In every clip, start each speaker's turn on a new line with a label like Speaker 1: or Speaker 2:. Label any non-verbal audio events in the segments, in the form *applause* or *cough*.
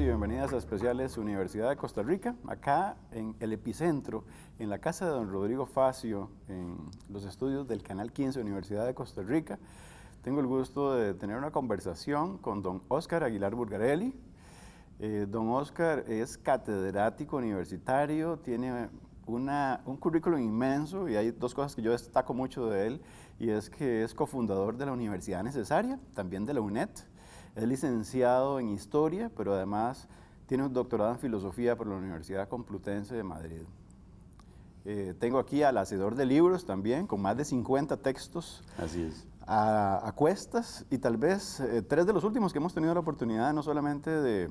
Speaker 1: y bienvenidas a Especiales Universidad de Costa Rica, acá en el epicentro, en la casa de don Rodrigo Facio, en los estudios del Canal 15 Universidad de Costa Rica. Tengo el gusto de tener una conversación con don Oscar Aguilar Burgarelli. Eh, don Oscar es catedrático universitario, tiene un currículum inmenso y hay dos cosas que yo destaco mucho de él y es que es cofundador de la Universidad Necesaria, también de la UNED es licenciado en Historia, pero además tiene un doctorado en Filosofía por la Universidad Complutense de Madrid. Eh, tengo aquí al hacedor de libros también, con más de 50 textos. Así es. A,
Speaker 2: cuestas
Speaker 1: y tal vez eh, tres de los últimos que hemos tenido la oportunidad no solamente de,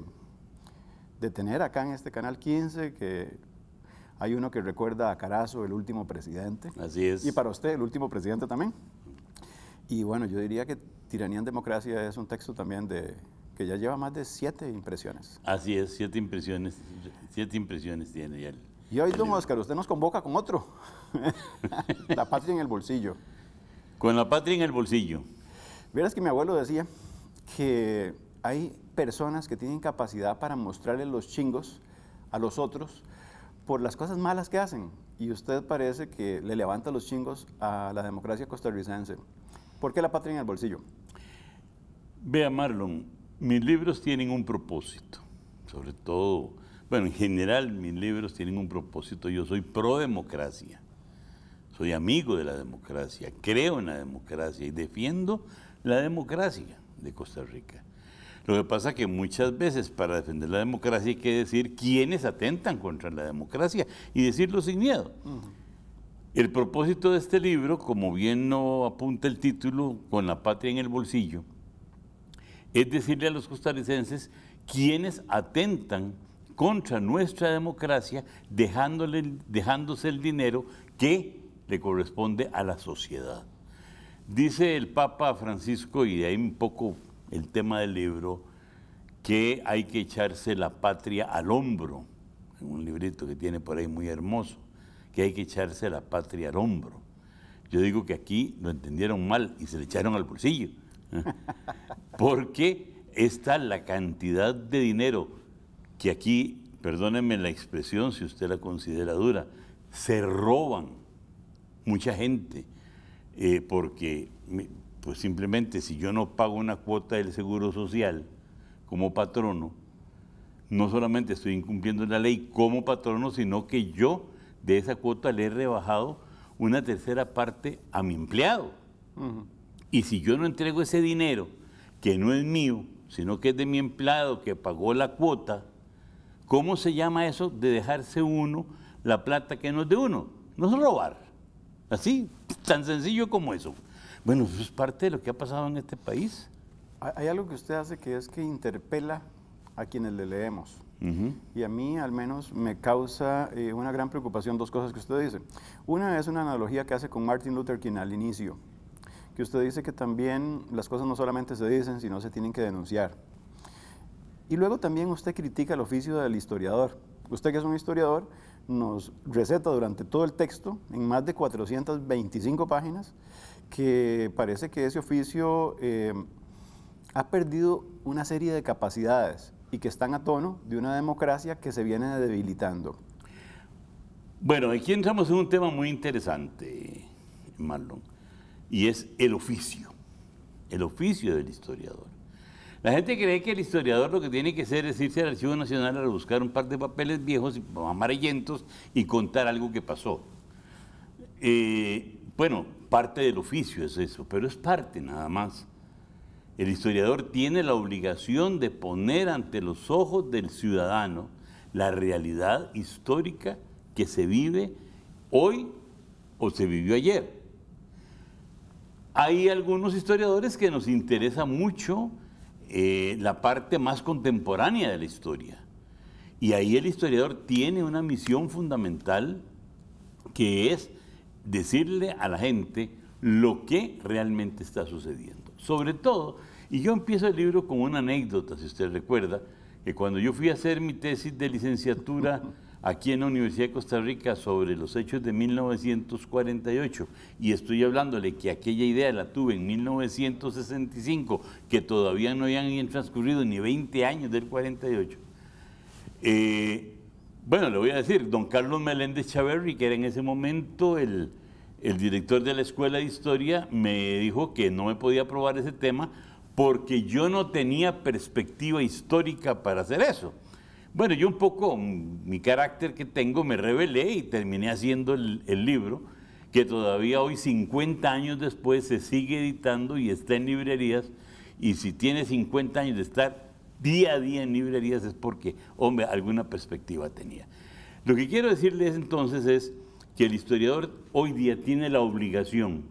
Speaker 1: de tener acá en este Canal 15, que hay uno que recuerda a Carazo, el último presidente. Así es. Y para usted, el último presidente también. Y bueno, yo diría que Tiranía en
Speaker 2: Democracia
Speaker 1: es un texto también de que ya lleva más de siete impresiones.
Speaker 2: Así es, siete impresiones, siete impresiones tiene ya.
Speaker 1: y hoy, don Oscar, usted nos convoca con otro. *laughs*
Speaker 2: la patria en el bolsillo. Con la patria en el bolsillo.
Speaker 1: Verás que mi abuelo decía que hay personas que tienen capacidad para mostrarle los chingos a los otros por las cosas malas que hacen. Y usted parece que le levanta los chingos a la democracia costarricense. ¿Por qué la patria en el bolsillo?
Speaker 2: Vea, Marlon, mis libros tienen un propósito, sobre todo, bueno, en general mis libros tienen un propósito. Yo soy pro democracia, soy amigo de la democracia, creo en la democracia y defiendo la democracia de Costa Rica. Lo que pasa es que muchas veces para defender la democracia hay que decir quiénes atentan contra la democracia y decirlo sin miedo. El propósito de este libro, como bien no apunta el título, con la patria en el bolsillo, es decirle a los costarricenses quienes atentan contra nuestra democracia dejándole, dejándose el dinero que le corresponde a la sociedad. Dice el Papa Francisco, y de ahí un poco el tema del libro, que hay que echarse la patria al hombro, en un librito que tiene por ahí muy hermoso, que hay que echarse la patria al hombro. Yo digo que aquí lo entendieron mal y se le echaron al bolsillo *laughs* Porque está la cantidad de dinero que aquí, perdónenme la expresión si usted la considera dura, se roban mucha gente. Eh, porque pues simplemente si yo no pago una cuota del seguro social como patrono, no solamente estoy incumpliendo la ley como patrono, sino que yo de esa cuota le he rebajado una tercera parte a mi empleado. Y si yo no entrego ese dinero, que no es mío, sino que es de mi empleado que pagó la cuota, ¿cómo se llama eso de dejarse uno la plata que no es de uno? No es robar. Así, tan sencillo como eso. Bueno, es parte de lo que ha pasado en este país.
Speaker 1: Hay algo que usted hace que es que interpela a quienes le leemos. Y a mí al menos me causa eh, una gran preocupación dos cosas que usted dice. Una es una analogía que hace con Martin Luther King al inicio que usted dice que también las cosas no solamente se dicen, sino se tienen que denunciar. Y luego también usted critica el oficio del historiador. Usted que es un historiador nos receta durante todo el texto, en más de 425 páginas, que parece que ese oficio eh, ha perdido una serie de capacidades y que están a tono de una democracia que
Speaker 2: se viene debilitando. Bueno, aquí entramos en un tema muy interesante, Marlon y es el oficio, el oficio del historiador. La gente cree que el historiador lo que tiene que hacer es irse al Archivo Nacional a buscar un par de papeles viejos, y amarillentos, y contar algo que pasó. Eh, bueno, parte del oficio es eso, pero es parte nada más. El historiador tiene la obligación de poner ante los ojos del ciudadano la realidad histórica que se vive hoy o se vivió ayer. Hay algunos historiadores que nos interesa mucho eh, la parte más contemporánea de la historia. Y ahí el historiador tiene una misión fundamental que es decirle a la gente lo que realmente está sucediendo. Sobre todo, y yo empiezo el libro con una anécdota, si usted recuerda, que cuando yo fui a hacer mi tesis de licenciatura *laughs* aquí en la Universidad de Costa Rica sobre los hechos de 1948 y estoy hablándole que aquella idea la tuve en 1965, que todavía no habían transcurrido ni 20 años del 48. Eh, bueno, le voy a decir, don Carlos Meléndez Chaverri, que era en ese momento el, el director de la Escuela de Historia, me dijo que no me podía aprobar ese tema porque yo no tenía perspectiva histórica para hacer eso. Bueno, yo un poco, mm, mi carácter que tengo, me revelé y terminé haciendo el, el libro, que todavía hoy, 50 años después, se sigue editando y está en librerías. Y si tiene 50 años de estar día a día en librerías es porque, hombre, alguna perspectiva tenía. Lo que quiero decirles entonces es que el historiador hoy día tiene la obligación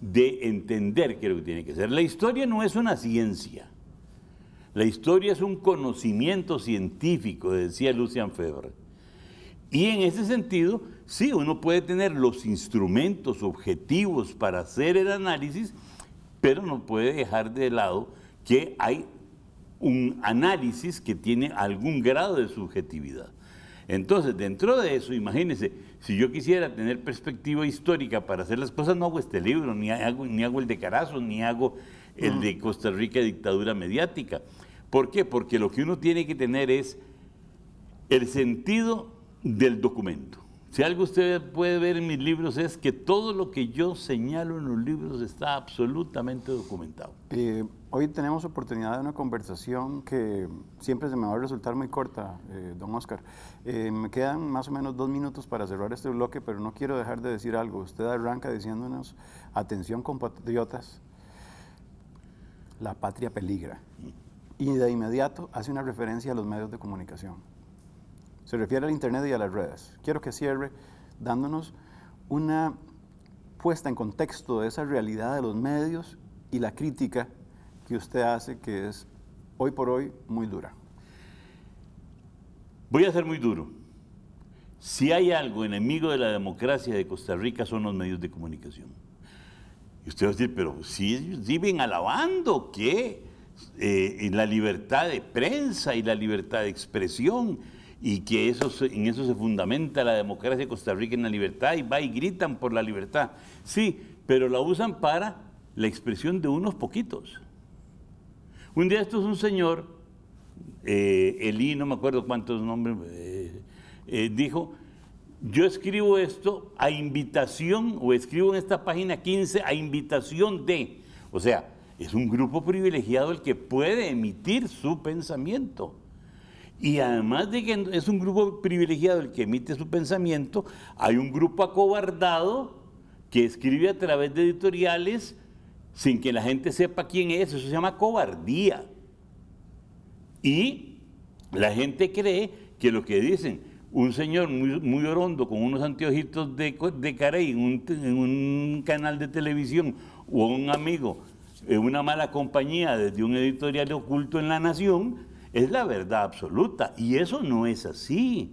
Speaker 2: de entender qué es lo que tiene que ser. La historia no es una ciencia. La historia es un conocimiento científico, decía Lucian Febre. Y en ese sentido, sí, uno puede tener los instrumentos objetivos para hacer el análisis, pero no puede dejar de lado que hay un análisis que tiene algún grado de subjetividad. Entonces, dentro de eso, imagínense, si yo quisiera tener perspectiva histórica para hacer las cosas, no hago este libro, ni hago, ni hago el de Carazo, ni hago el mm. de Costa Rica dictadura mediática. ¿Por qué? Porque lo que uno tiene que tener es el sentido del documento. Si algo usted puede ver en mis libros es que todo lo que yo señalo en los libros está absolutamente documentado. Eh, hoy
Speaker 1: tenemos oportunidad de una conversación que siempre se me va a resultar muy corta, eh, don Oscar. Eh, me quedan más o menos dos minutos para cerrar este bloque, pero no quiero dejar de decir algo. Usted arranca diciéndonos, atención compatriotas, la patria peligra. Y de inmediato hace una referencia a los medios de comunicación. Se refiere al Internet y a las redes. Quiero que cierre dándonos una puesta en contexto de esa realidad de los medios y la crítica que usted hace, que es hoy por hoy
Speaker 2: muy dura. Voy a ser muy duro. Si hay algo enemigo de la democracia de Costa Rica son los medios de comunicación. Y usted va a decir, pero si ellos viven alabando que eh, la libertad de prensa y la libertad de expresión y que eso en eso se fundamenta la democracia de Costa Rica en la libertad y va y gritan por la libertad. Sí, pero la usan para la expresión de unos poquitos. Un día esto es un señor, eh, Elí, no me acuerdo cuántos nombres, eh, dijo, yo escribo esto a invitación, o escribo en esta página 15, a invitación de. O sea, es un grupo privilegiado el que puede emitir su pensamiento. Y además de que es un grupo privilegiado el que emite su pensamiento, hay un grupo acobardado que escribe a través de editoriales sin que la gente sepa quién es. Eso se llama cobardía. Y la gente cree que lo que dicen un señor muy, muy orondo con unos anteojitos de, de carey en un, canal de televisión o un amigo en eh, una mala compañía desde un editorial oculto en La Nación, es la verdad absoluta. Y eso no es así.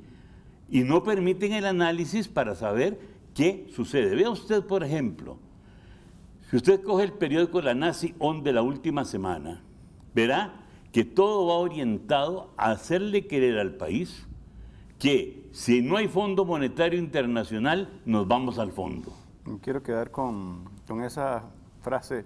Speaker 2: Y no permiten el análisis para saber qué sucede. Vea usted, por ejemplo, si usted coge el periódico La Nazi on de la última semana, verá que todo va orientado a hacerle querer al país que si no hay Fondo Monetario Internacional, nos vamos al fondo.
Speaker 1: Quiero quedar con, esa frase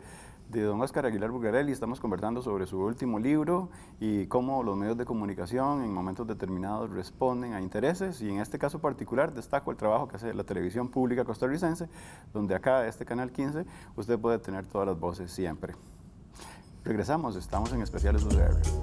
Speaker 1: de don Oscar Aguilar Bugarelli. Estamos conversando sobre su último libro y cómo los medios de comunicación en momentos determinados responden a intereses. Y en este caso particular destaco el trabajo que hace la televisión pública costarricense, donde acá, este canal 15, usted puede tener todas las voces siempre. Regresamos, estamos en especiales lugares.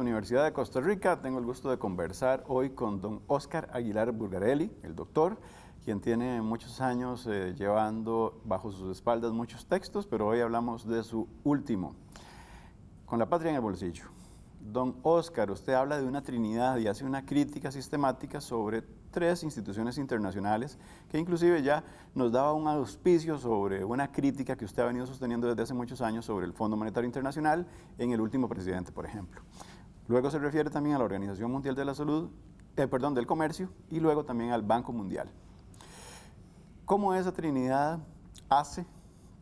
Speaker 1: Universidad de Costa Rica. Tengo el gusto de conversar hoy con don Oscar Aguilar Burgarelli, el doctor, quien tiene muchos años eh, llevando bajo sus espaldas muchos textos, pero hoy hablamos de su último, Con la patria en el bolsillo. Don Oscar, usted habla de una trinidad y hace una crítica sistemática sobre tres instituciones internacionales, que inclusive ya nos daba un auspicio sobre una crítica que usted ha venido sosteniendo desde hace muchos años sobre el Fondo Monetario Internacional en el último presidente, por ejemplo. Luego se refiere también a la Organización Mundial de la Salud, eh, perdón, del Comercio y luego también al Banco Mundial. ¿Cómo esa trinidad hace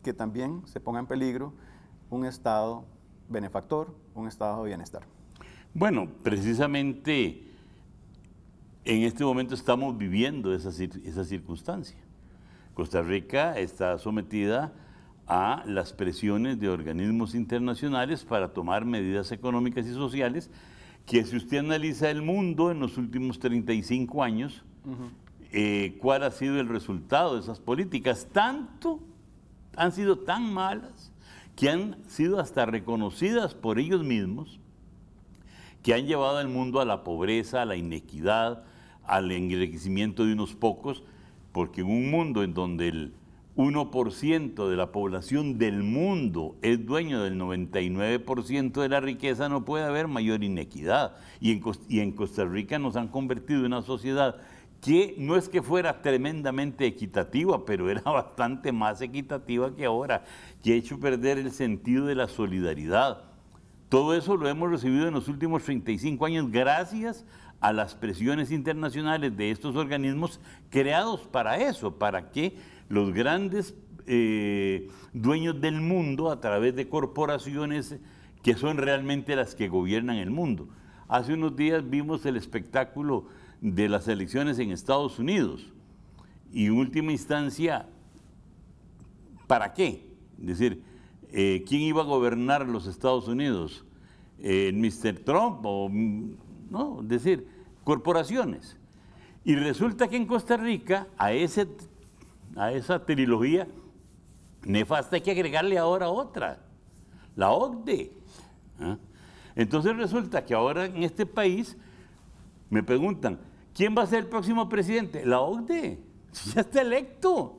Speaker 1: que también se ponga en peligro un Estado benefactor, un Estado de bienestar?
Speaker 2: Bueno, precisamente en este momento estamos viviendo esa, circunstancia. Costa Rica está sometida a las presiones de organismos internacionales para tomar medidas económicas y sociales que si usted analiza el mundo en los últimos 35 años, eh, cuál ha sido el resultado de esas políticas, tanto han sido tan malas que han sido hasta reconocidas por ellos mismos que han llevado al mundo a la pobreza, a la inequidad, al enriquecimiento de unos pocos, porque en un mundo en donde el 1% de la población del mundo es dueño del 99% de la riqueza, no puede haber mayor inequidad. Y en, Costa Rica nos han convertido en una sociedad que no es que fuera tremendamente equitativa, pero era bastante más equitativa que ahora, que ha hecho perder el sentido de la solidaridad todo eso lo hemos recibido en los últimos 35 años gracias a las presiones internacionales de estos organismos creados para eso, para que los grandes eh, dueños del mundo a través de corporaciones que son realmente las que gobiernan el mundo. Hace unos días vimos el espectáculo de las elecciones en Estados Unidos y en última instancia, ¿para qué? Es decir, eh, quién iba a gobernar los Estados Unidos, eh, Mr. Trump o, no, es decir, corporaciones. Y resulta que en Costa Rica a, ese, a esa trilogía nefasta hay que agregarle ahora otra, la OCDE. ¿Ah? Entonces resulta que ahora en este país me preguntan, ¿quién va a ser el próximo presidente? La OCDE, *laughs* ya está electo.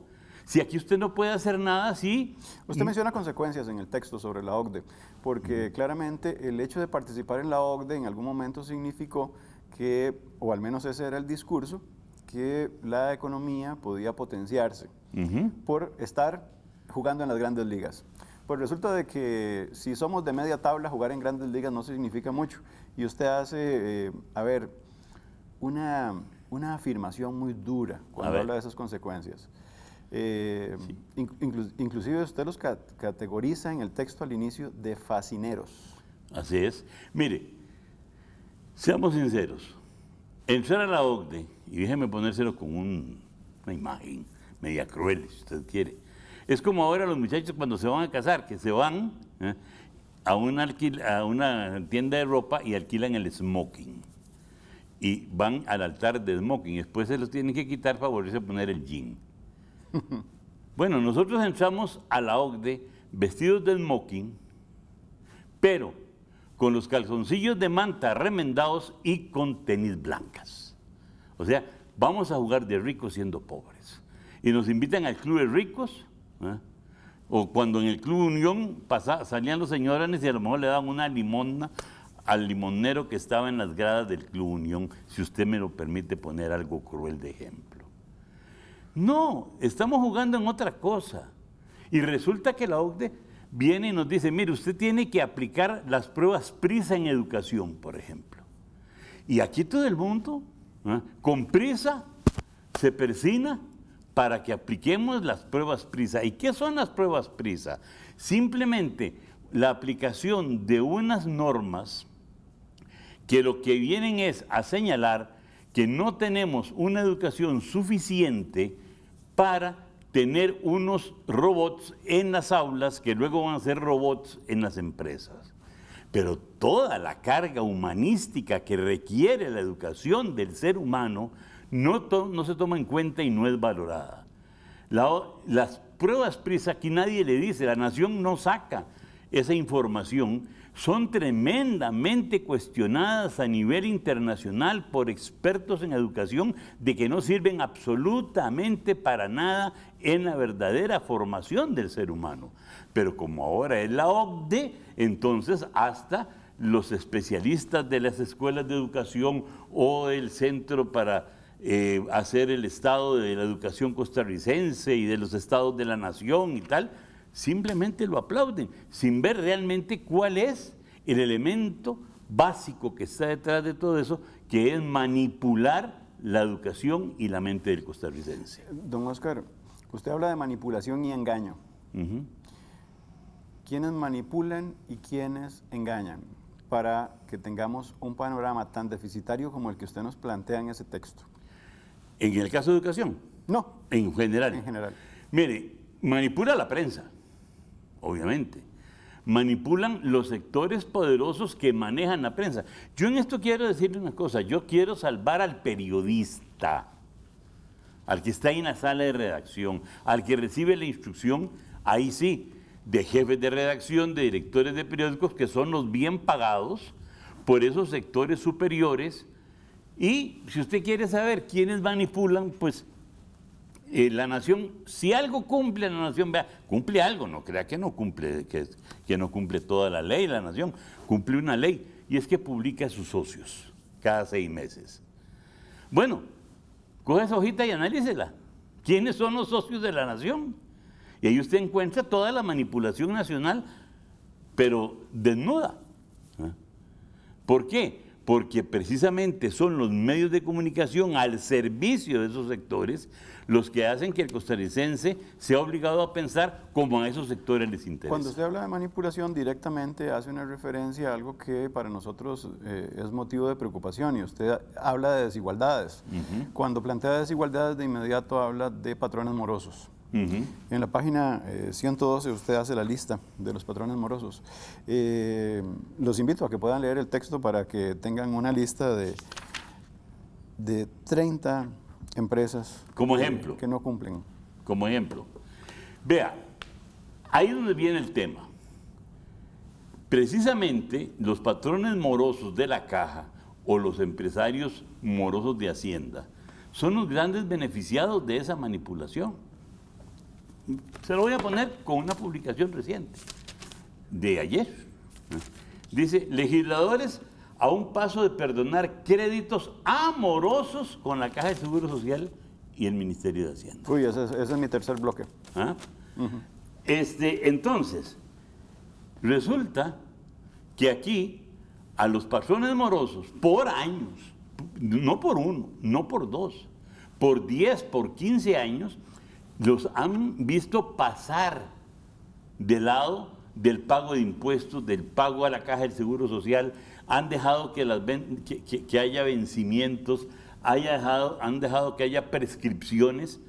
Speaker 2: Si aquí usted no puede hacer nada, sí. Usted menciona consecuencias en el texto sobre la OCDE, porque
Speaker 1: claramente el hecho de participar en la OCDE en algún momento significó que, o al menos ese era el discurso, que la economía podía potenciarse por estar jugando en las grandes ligas. Pues resulta de que si somos de media tabla, jugar en grandes ligas no significa mucho. Y usted hace, eh, a ver, una, una afirmación muy dura cuando habla de esas consecuencias. Eh, inclusive usted los categoriza en el texto al inicio de fascineros.
Speaker 2: Así es. Mire, seamos sinceros. Entrar a la OCDE, y déjeme ponérselo con una imagen media cruel, si usted quiere. Es como ahora los muchachos cuando se van a casar, que se van ¿eh? a, una a una tienda de ropa y alquilan el smoking. Y van al altar de smoking. Después se los tienen que quitar para volverse a poner el jean.
Speaker 1: *laughs*
Speaker 2: bueno, nosotros entramos a la OCDE vestidos de mocking, pero con los calzoncillos de manta remendados y con tenis blancas. O sea, vamos a jugar de ricos siendo pobres. Y nos invitan al club de ricos, ¿eh? o cuando en el club Unión salían los señores y a lo mejor le daban una limona al limonero que estaba en las gradas del Club Unión, si usted me lo permite poner algo cruel de ejemplo. No, estamos jugando en otra cosa. Y resulta que la OCDE viene y nos dice, mire, usted tiene que aplicar las pruebas PRISA en educación, por ejemplo. Y aquí todo el mundo, ¿ah? con prisa, se persina para que apliquemos las pruebas PRISA. ¿Y qué son las pruebas PRISA? Simplemente la aplicación de unas normas que lo que vienen es a señalar que no tenemos una educación suficiente para tener unos robots en las aulas que luego van a ser robots en las empresas. Pero toda la carga humanística que requiere la educación del ser humano no, se toma en cuenta y no es valorada. las pruebas prisas aquí nadie le dice, la nación no saca esa información son tremendamente cuestionadas a nivel internacional por expertos en educación de que no sirven absolutamente para nada en la verdadera formación del ser humano. Pero como ahora es la OCDE, entonces hasta los especialistas de las escuelas de educación o el Centro para eh, hacer el estado de la educación costarricense y de los estados de la nación y tal, simplemente lo aplauden, sin ver realmente cuál es el elemento básico que está detrás de todo eso, que es manipular la educación y la mente del costarricense.
Speaker 1: Don Oscar, usted habla de manipulación y engaño. ¿Quiénes manipulan y quiénes engañan? para que tengamos un panorama tan deficitario como el que usted nos plantea en ese
Speaker 2: texto. ¿En el caso de educación? No. En general. En general. Mire, manipula la prensa obviamente. Manipulan los sectores poderosos que manejan la prensa. Yo en esto quiero decirle una cosa, yo quiero salvar al periodista, al que está en la sala de redacción, al que recibe la instrucción, ahí sí, de jefes de redacción, de directores de periódicos, que son los bien pagados por esos sectores superiores. Y si usted quiere saber quiénes manipulan, pues eh, la nación, si algo cumple la nación, vea, cumple algo, no crea que no cumple, que, que no cumple toda la ley la nación, cumple una ley, y es que publica a sus socios cada seis meses. Bueno, coge esa hojita y analícela. ¿Quiénes son los socios de la nación? Y ahí usted encuentra toda la manipulación nacional, pero desnuda. ¿eh? ¿Por qué? porque precisamente son los medios de comunicación al servicio de esos sectores los que hacen que el costarricense sea obligado a pensar como a esos sectores les interesa. Cuando usted
Speaker 1: habla de manipulación directamente hace una referencia a algo que para nosotros eh, es motivo de preocupación y usted habla de desigualdades. Cuando plantea desigualdades de inmediato habla de patrones morosos. En la página 112 eh, usted hace la lista de los patrones morosos. Eh, los invito a que puedan leer el texto para que tengan una lista de, de 30 empresas que, que no cumplen.
Speaker 2: Como ejemplo. Vea, ahí donde viene el tema. Precisamente los patrones morosos de la caja o los empresarios morosos de Hacienda son los grandes beneficiados de esa manipulación. Se lo voy a poner con una publicación reciente, de ayer. Dice, legisladores a un paso de perdonar créditos amorosos con la Caja de Seguro Social y el Ministerio de Hacienda. Uy, ese, es mi tercer bloque. ¿Ah? este, entonces, resulta que aquí a los patrones morosos, por años, no por uno, no por dos, por diez, por quince años, los han visto pasar de lado del pago de impuestos, del pago a la caja del Seguro Social, han dejado que, las que, haya vencimientos, haya han dejado que haya prescripciones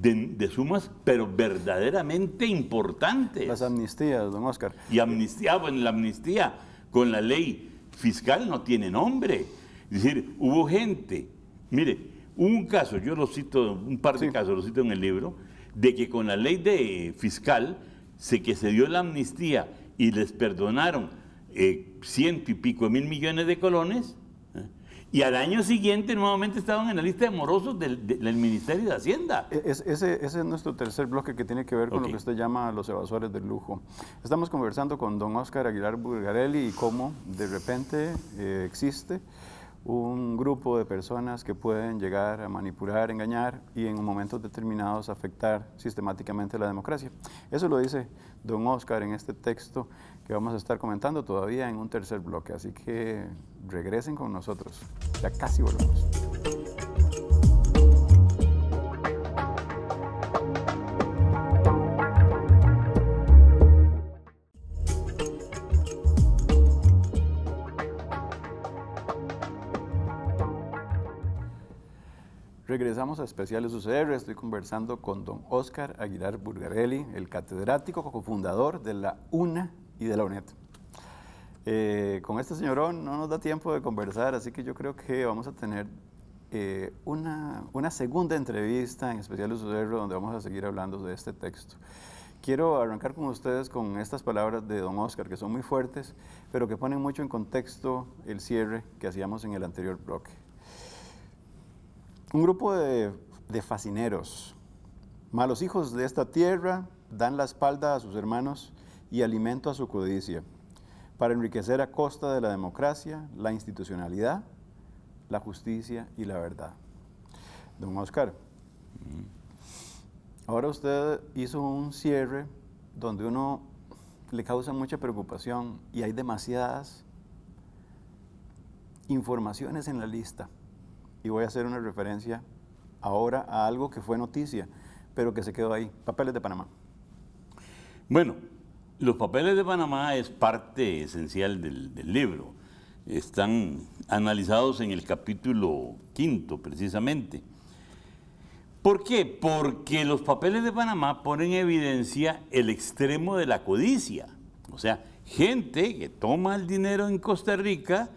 Speaker 2: de, sumas, pero verdaderamente importantes. Las amnistías, don Oscar. Y amnistía, bueno, la amnistía con la ley fiscal no tiene nombre. Es decir, hubo gente, mire, un caso, yo lo cito, un par de casos, lo cito en el libro, de que con la ley de fiscal se que se dio la amnistía y les perdonaron eh, ciento y pico mil millones de colones, ¿eh? y al año siguiente nuevamente estaban en la lista de morosos del, Ministerio de Hacienda. E-, ese, es nuestro tercer bloque que tiene que ver
Speaker 1: con lo que usted llama los evasores del lujo. Estamos conversando con don Oscar Aguilar Bulgarelli y cómo de repente eh, existe un grupo de personas que pueden llegar a manipular, engañar y en momentos determinados afectar sistemáticamente la democracia. Eso lo dice don Oscar en este texto que vamos a estar comentando todavía en un tercer bloque, así que regresen con nosotros, ya casi volvemos. Empezamos a Especiales UCR. Estoy conversando con don Oscar Aguilar Burgarelli, el catedrático cofundador de la UNA y de la UNED. Eh, con este señorón no nos da tiempo de conversar, así que yo creo que vamos a tener eh, una, una, segunda entrevista en Especiales UCR donde vamos a seguir hablando de este texto. Quiero arrancar con ustedes con estas palabras de don Oscar, que son muy fuertes, pero que ponen mucho en contexto el cierre que hacíamos en el anterior bloque un grupo de, fascineros. Malos hijos de esta tierra dan la espalda a sus hermanos y alimento a su codicia, para enriquecer a costa de la democracia, la institucionalidad, la justicia y la verdad. Don Oscar, ahora usted hizo un cierre donde uno le causa mucha preocupación y hay demasiadas informaciones en la lista y voy a hacer una referencia ahora a algo que fue noticia, pero que se quedó ahí, papeles de Panamá.
Speaker 2: Bueno, los papeles de Panamá es parte esencial del, libro. Están analizados en el capítulo quinto, precisamente. ¿Por qué? Porque los papeles de Panamá ponen en evidencia el extremo de la codicia. O sea, gente que toma el dinero en Costa Rica,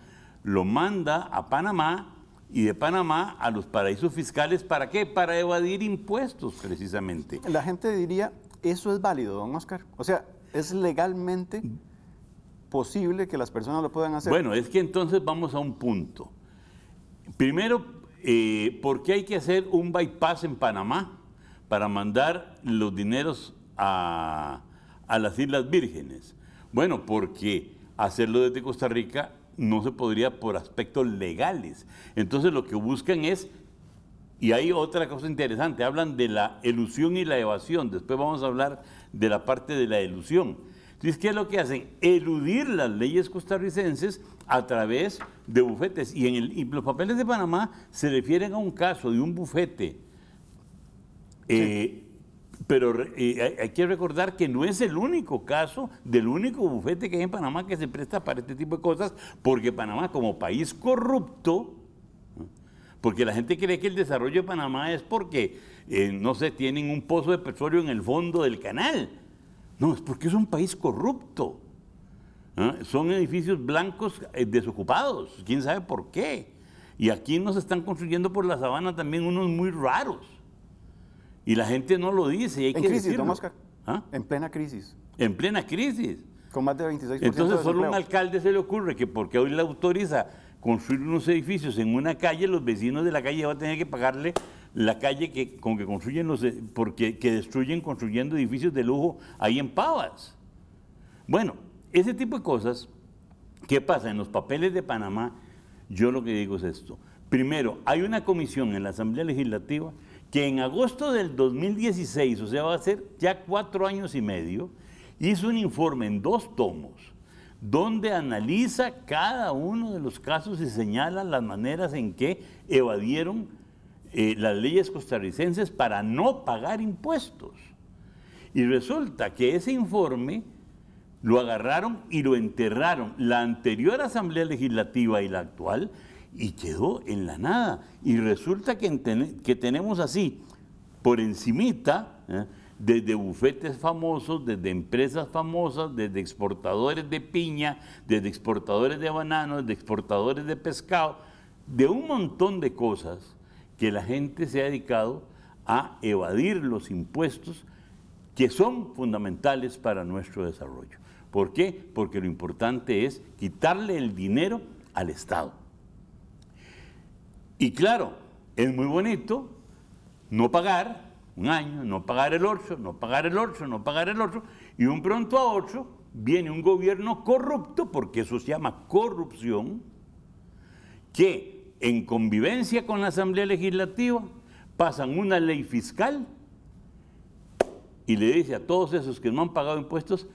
Speaker 2: lo manda a Panamá y de Panamá a los paraísos fiscales. ¿Para qué? Para evadir impuestos, precisamente.
Speaker 1: La gente diría, eso es válido, don Oscar. O sea, es legalmente posible que las personas lo puedan hacer. Bueno,
Speaker 2: es que entonces vamos a un punto. Primero, eh, ¿por qué hay que hacer un bypass en Panamá para mandar los dineros a, a las Islas Vírgenes? Bueno, porque hacerlo desde Costa Rica no se podría por aspectos legales. Entonces lo que buscan es, y hay otra cosa interesante, hablan de la elusión y la evasión, después vamos a hablar de la parte de la elusión. Entonces, ¿qué es lo que hacen? Eludir las leyes costarricenses a través de bufetes. Y en los papeles de Panamá se refieren a un caso de un bufete. Eh, pero hay que recordar que no es el único caso del único bufete que hay en Panamá que se presta para este tipo de cosas, porque Panamá como país corrupto, porque la gente cree que el desarrollo de Panamá es porque, eh, no sé, tienen un pozo de petróleo en el fondo del canal. No, es porque es un país corrupto. Son edificios blancos eh, desocupados, quién sabe por qué. Y aquí nos están construyendo por la sabana también unos muy raros. Y la gente no lo dice. hay que crisis,
Speaker 1: ¿Ah? En plena crisis.
Speaker 2: En plena crisis.
Speaker 1: Con más de 26%. Entonces, solo un
Speaker 2: alcalde se le ocurre que porque hoy le autoriza construir unos edificios en una calle, los vecinos de la calle van a tener que pagarle la calle que, con que construyen los, porque que destruyen construyendo edificios de lujo ahí en Pavas. Bueno, ese tipo de cosas, ¿qué pasa? En los papeles de Panamá, yo lo que digo es esto. Primero, hay una comisión en la Asamblea Legislativa que en agosto del 2016, o sea, va a ser ya cuatro años y medio, hizo un informe en dos tomos donde analiza cada uno de los casos y señala las maneras en que evadieron eh, las leyes costarricenses para no pagar impuestos. Y resulta que ese informe lo agarraron y lo enterraron. La anterior Asamblea Legislativa y la actual y quedó en la nada. Y resulta que, que tenemos así, por encimita, ¿eh? desde bufetes famosos, desde empresas famosas, desde exportadores de piña, desde exportadores de bananos, desde exportadores de pescado, de un montón de cosas que la gente se ha dedicado a evadir los impuestos que son fundamentales para nuestro desarrollo. ¿Por qué? Porque lo importante es quitarle el dinero al Estado. Y claro, es muy bonito no pagar un año, no pagar el otro, no pagar el otro, no pagar el otro, y un pronto a otro viene un gobierno corrupto, porque eso se llama corrupción, que en convivencia con la Asamblea Legislativa pasan una ley fiscal y le dice a todos esos que no han pagado impuestos,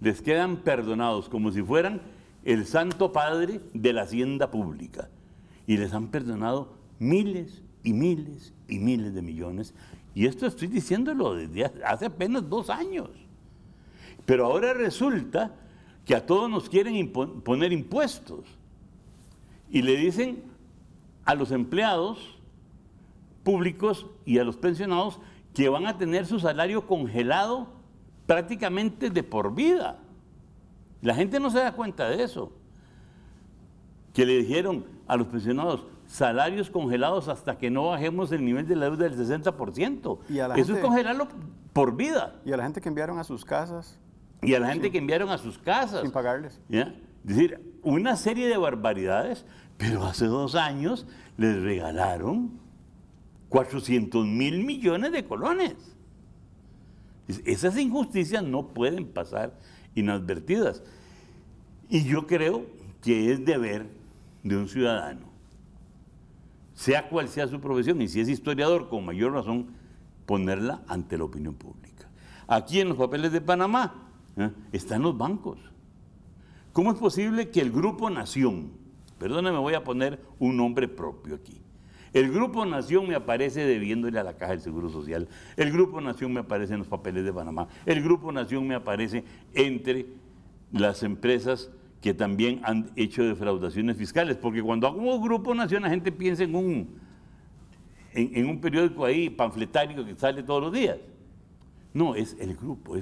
Speaker 2: les quedan perdonados como si fueran el Santo Padre de la Hacienda Pública y les han perdonado miles y miles y miles de millones. Y esto estoy diciéndolo desde hace apenas dos años. Pero ahora resulta que a todos nos quieren poner impuestos. Y le dicen a los empleados públicos y a los pensionados que van a tener su salario congelado prácticamente de por vida. La gente no se da cuenta de eso que le dijeron a los pensionados salarios congelados hasta que no bajemos el nivel de la deuda del 60%. Y Eso es congelarlo por vida. Y a la gente que enviaron a sus casas. Y a la gente que enviaron a sus casas. Sin pagarles. Es decir, una serie de barbaridades, pero hace dos años les regalaron 400 mil millones de colones. Esas injusticias no pueden pasar inadvertidas. Y yo creo que es deber de un ciudadano, sea cual sea su profesión, y si es historiador, con mayor razón, ponerla ante la opinión pública. Aquí en los papeles de Panamá ¿eh? están los bancos. ¿Cómo es posible que el Grupo Nación, perdóname, voy a poner un nombre propio aquí, el Grupo Nación me aparece debiéndole a la Caja del Seguro Social. El Grupo Nación me aparece en los papeles de Panamá. El Grupo Nación me aparece entre las empresas que también han hecho defraudaciones fiscales, porque cuando un grupo nacional, la gente piensa en un, en, un periódico ahí panfletario que sale todos los días. No, es el grupo,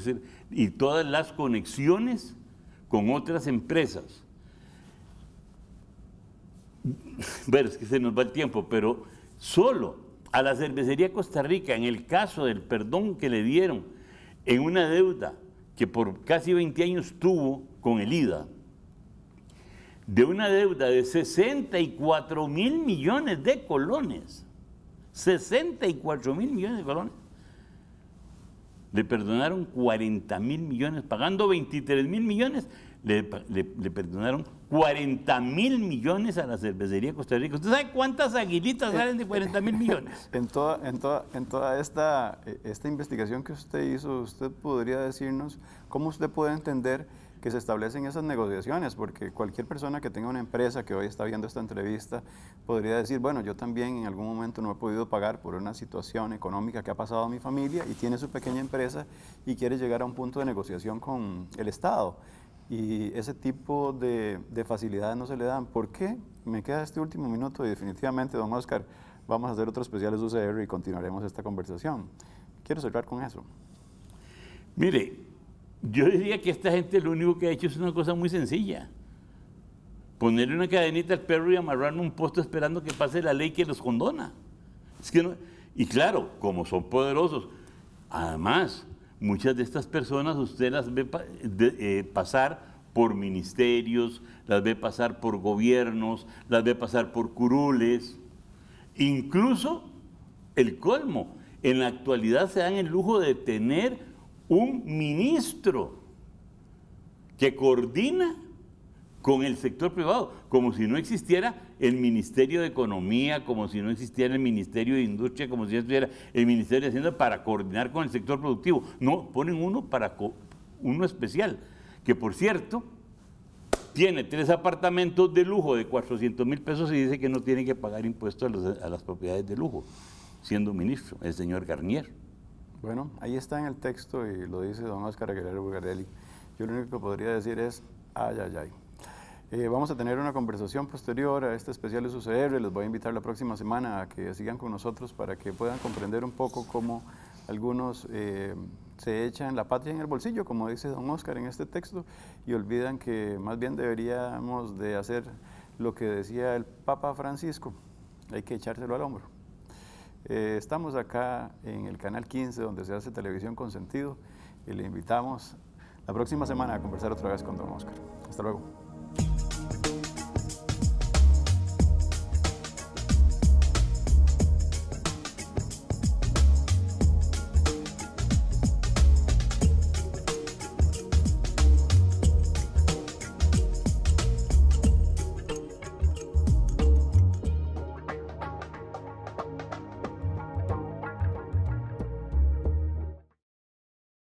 Speaker 2: y todas las conexiones con otras empresas. Bueno, es que se nos va el tiempo, pero solo a la cervecería Costa Rica, en el caso del perdón que le dieron en una deuda que por casi 20 años tuvo con el IDA, de una deuda de 64 mil millones de colones, 64 mil millones de colones, le perdonaron 40 mil millones, pagando 23 mil millones, le, perdonaron 40 mil millones a la cervecería Costa Rica. ¿Usted sabe cuántas aguilitas eh, salen de 40
Speaker 1: mil millones? *laughs* en toda, en toda, en toda esta, eh, esta investigación que usted hizo, usted podría decirnos cómo usted puede entender que se establecen esas negociaciones, porque cualquier persona que tenga una empresa que hoy está viendo esta entrevista podría decir, bueno, yo también en algún momento no he podido pagar por una situación económica que ha pasado a mi familia y tiene su pequeña empresa y quiere llegar a un punto de negociación con el Estado. Y ese tipo de, de facilidades no se le dan. ¿Por qué? Me queda este último minuto y definitivamente, don Oscar, vamos a hacer otro especial de UCR y continuaremos esta conversación. Quiero cerrar con eso.
Speaker 2: Mire, yo diría que esta gente lo único que ha hecho es una cosa muy sencilla. Ponerle una cadenita al perro y en un puesto esperando que pase la ley que los condona. que y claro, como son poderosos, además, muchas de estas personas usted las ve eh, pasar por ministerios, las ve pasar por gobiernos, las ve pasar por curules, incluso el colmo. En la actualidad se dan el lujo de tener un ministro que coordina con el sector privado, como si no existiera el Ministerio de Economía, como si no existiera el Ministerio de Industria, como si no existiera el Ministerio de Hacienda para coordinar con el sector productivo. No, ponen uno para uno especial, que por cierto tiene tres apartamentos de lujo de 400 mil pesos y dice que no tiene que pagar impuestos a, a las propiedades de lujo, siendo ministro, el señor Garnier.
Speaker 1: Bueno, ahí está en el texto y lo dice don Oscar Aguilar Bugarelli. Yo lo único que podría decir es, ay, ay, ay. Eh, vamos a tener una conversación posterior a este especial de CR. Les voy a invitar la próxima semana a que sigan con nosotros para que puedan comprender un poco cómo algunos eh, se echan la patria en el bolsillo, como dice don Oscar en este texto, y olvidan que más bien deberíamos de hacer lo que decía el Papa Francisco, hay que echárselo al hombro. Eh, estamos acá en el canal 15, donde se hace televisión con sentido, y le invitamos la próxima semana a conversar otra vez con don Oscar. Hasta luego.